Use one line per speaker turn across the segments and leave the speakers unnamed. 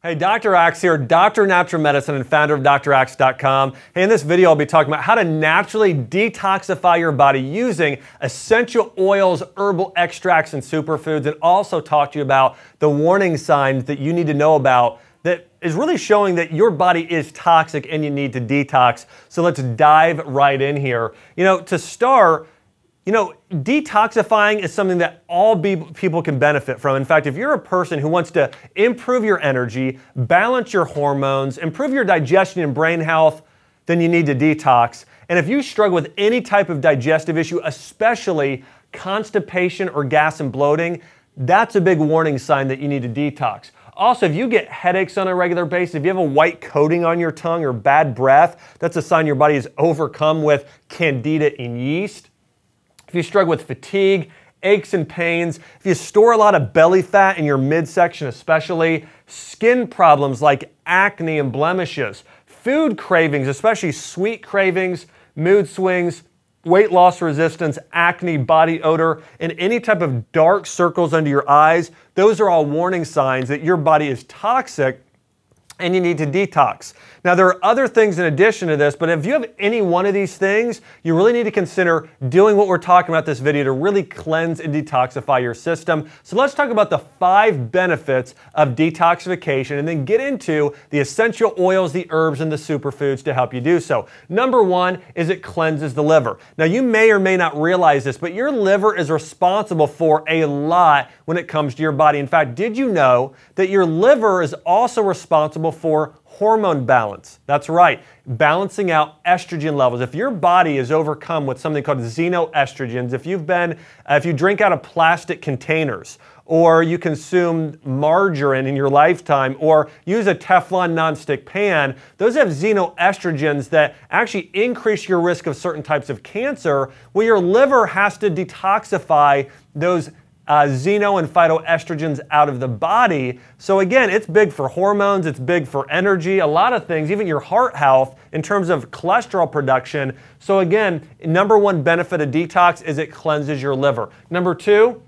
Hey, Dr. Axe here, Dr. Natural Medicine and founder of DrAxe.com. Hey, in this video, I'll be talking about how to naturally detoxify your body using essential oils, herbal extracts, and superfoods, and also talk to you about the warning signs that you need to know about that is really showing that your body is toxic and you need to detox. So let's dive right in here. You know, to start, you know, detoxifying is something that all people can benefit from. In fact, if you're a person who wants to improve your energy, balance your hormones, improve your digestion and brain health, then you need to detox. And if you struggle with any type of digestive issue, especially constipation or gas and bloating, that's a big warning sign that you need to detox. Also, if you get headaches on a regular basis, if you have a white coating on your tongue or bad breath, that's a sign your body is overcome with candida and yeast if you struggle with fatigue, aches and pains, if you store a lot of belly fat in your midsection especially, skin problems like acne and blemishes, food cravings, especially sweet cravings, mood swings, weight loss resistance, acne, body odor, and any type of dark circles under your eyes, those are all warning signs that your body is toxic and you need to detox. Now, there are other things in addition to this, but if you have any one of these things, you really need to consider doing what we're talking about this video to really cleanse and detoxify your system. So let's talk about the five benefits of detoxification and then get into the essential oils, the herbs, and the superfoods to help you do so. Number one is it cleanses the liver. Now, you may or may not realize this, but your liver is responsible for a lot when it comes to your body. In fact, did you know that your liver is also responsible for hormone balance. That's right, balancing out estrogen levels. If your body is overcome with something called xenoestrogens, if you've been, uh, if you drink out of plastic containers, or you consume margarine in your lifetime, or use a Teflon nonstick pan, those have xenoestrogens that actually increase your risk of certain types of cancer, Well, your liver has to detoxify those uh, xeno and phytoestrogens out of the body. So, again, it's big for hormones, it's big for energy, a lot of things, even your heart health in terms of cholesterol production. So, again, number one benefit of detox is it cleanses your liver. Number two,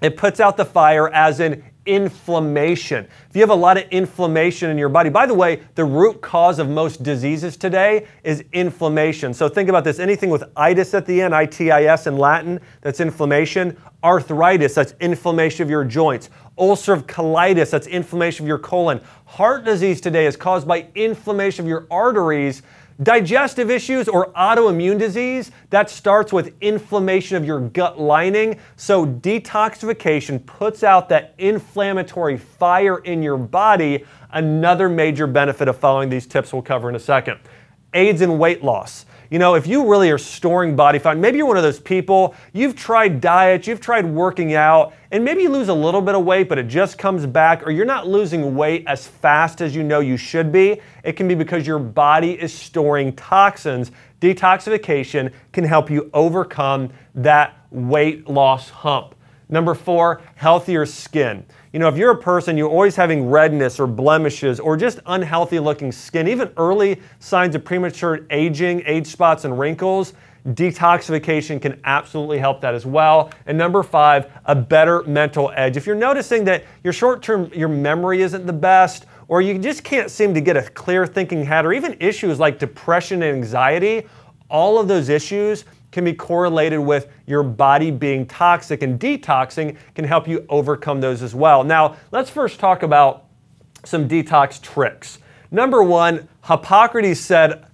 it puts out the fire, as in inflammation. If you have a lot of inflammation in your body, by the way, the root cause of most diseases today is inflammation. So think about this anything with itis at the end, I T I S in Latin, that's inflammation. Arthritis, that's inflammation of your joints. Ulcerative colitis, that's inflammation of your colon. Heart disease today is caused by inflammation of your arteries. Digestive issues or autoimmune disease, that starts with inflammation of your gut lining. So detoxification puts out that inflammatory fire in your body. Another major benefit of following these tips we'll cover in a second. AIDS and weight loss. You know, if you really are storing body fat, maybe you're one of those people, you've tried diets, you've tried working out, and maybe you lose a little bit of weight, but it just comes back, or you're not losing weight as fast as you know you should be. It can be because your body is storing toxins. Detoxification can help you overcome that weight loss hump. Number four, healthier skin. You know, if you're a person, you're always having redness or blemishes or just unhealthy looking skin, even early signs of premature aging, age spots, and wrinkles, detoxification can absolutely help that as well. And number five, a better mental edge. If you're noticing that your short term, your memory isn't the best, or you just can't seem to get a clear thinking head, or even issues like depression and anxiety, all of those issues can be correlated with your body being toxic, and detoxing can help you overcome those as well. Now, let's first talk about some detox tricks. Number one, Hippocrates said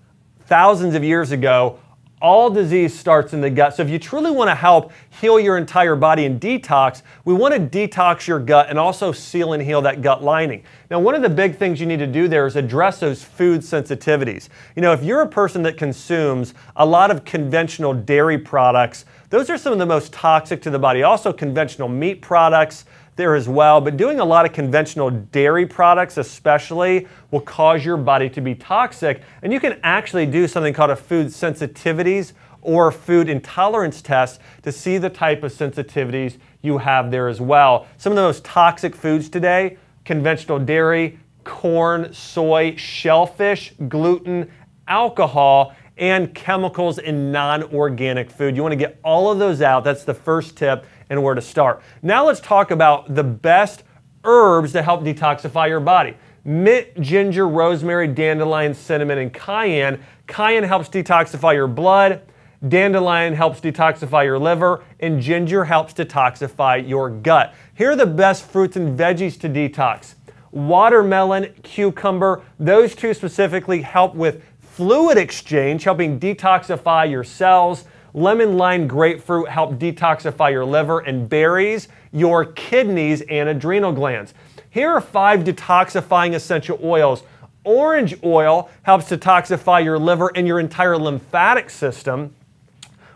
thousands of years ago, all disease starts in the gut. So if you truly want to help heal your entire body and detox, we want to detox your gut and also seal and heal that gut lining. Now, one of the big things you need to do there is address those food sensitivities. You know, if you're a person that consumes a lot of conventional dairy products, those are some of the most toxic to the body. Also, conventional meat products, there as well. But doing a lot of conventional dairy products, especially, will cause your body to be toxic. And you can actually do something called a food sensitivities or food intolerance test to see the type of sensitivities you have there as well. Some of the most toxic foods today conventional dairy, corn, soy, shellfish, gluten, alcohol, and chemicals in non organic food. You want to get all of those out. That's the first tip and where to start. Now let's talk about the best herbs to help detoxify your body. Mint, ginger, rosemary, dandelion, cinnamon, and cayenne. Cayenne helps detoxify your blood. Dandelion helps detoxify your liver, and ginger helps detoxify your gut. Here are the best fruits and veggies to detox. Watermelon, cucumber, those two specifically help with fluid exchange, helping detoxify your cells. Lemon lime grapefruit help detoxify your liver and berries, your kidneys, and adrenal glands. Here are five detoxifying essential oils. Orange oil helps detoxify your liver and your entire lymphatic system.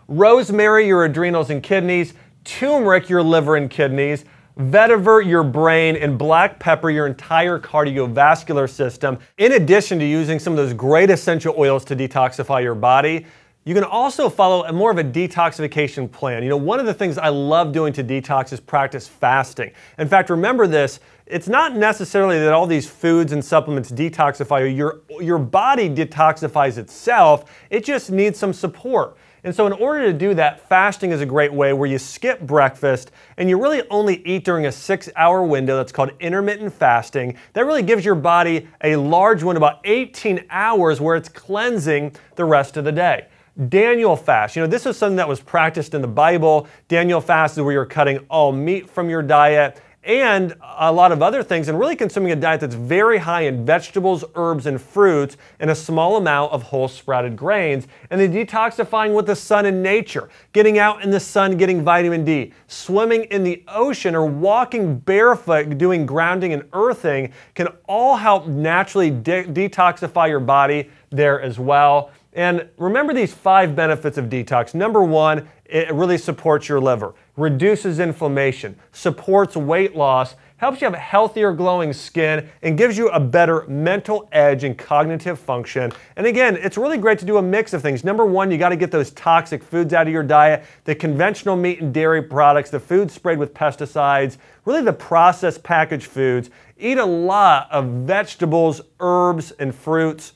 Rosemary, your adrenals and kidneys. Turmeric, your liver and kidneys. Vetiver, your brain, and black pepper, your entire cardiovascular system. In addition to using some of those great essential oils to detoxify your body, you can also follow a more of a detoxification plan. You know, one of the things I love doing to detox is practice fasting. In fact, remember this, it's not necessarily that all these foods and supplements detoxify you. Your, your body detoxifies itself. It just needs some support. And so in order to do that, fasting is a great way where you skip breakfast and you really only eat during a six hour window that's called intermittent fasting. That really gives your body a large one, about 18 hours, where it's cleansing the rest of the day. Daniel fast. You know, this is something that was practiced in the Bible. Daniel fast is where you're cutting all meat from your diet and a lot of other things, and really consuming a diet that's very high in vegetables, herbs, and fruits, and a small amount of whole sprouted grains, and then detoxifying with the sun and nature, getting out in the sun, getting vitamin D, swimming in the ocean, or walking barefoot, doing grounding and earthing can all help naturally de detoxify your body there as well. And remember these five benefits of detox. Number one, it really supports your liver, reduces inflammation, supports weight loss, helps you have healthier glowing skin, and gives you a better mental edge and cognitive function. And again, it's really great to do a mix of things. Number one, you gotta get those toxic foods out of your diet, the conventional meat and dairy products, the food sprayed with pesticides, really the processed packaged foods. Eat a lot of vegetables, herbs, and fruits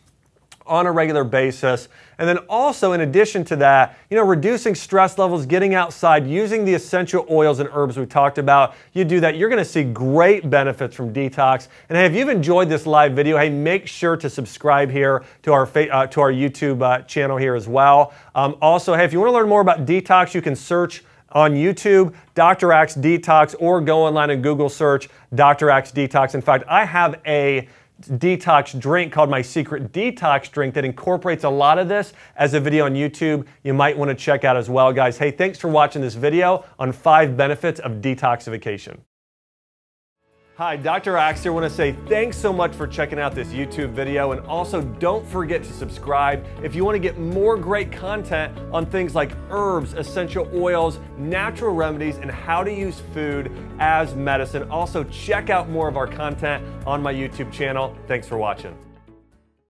on a regular basis. And then also in addition to that, you know, reducing stress levels, getting outside, using the essential oils and herbs we talked about. You do that, you're going to see great benefits from detox. And hey, if you've enjoyed this live video, hey, make sure to subscribe here to our uh, to our YouTube uh, channel here as well. Um, also, hey, if you want to learn more about detox, you can search on YouTube, Dr. Axe Detox, or go online and Google search Dr. Axe Detox. In fact, I have a detox drink called my secret detox drink that incorporates a lot of this as a video on YouTube you might want to check out as well guys. Hey, thanks for watching this video on five benefits of detoxification. Hi, Dr. here. I want to say thanks so much for checking out this YouTube video and also don't forget to subscribe if you want to get more great content on things like herbs, essential oils, natural remedies, and how to use food as medicine. Also, check out more of our content on my YouTube channel. Thanks for watching.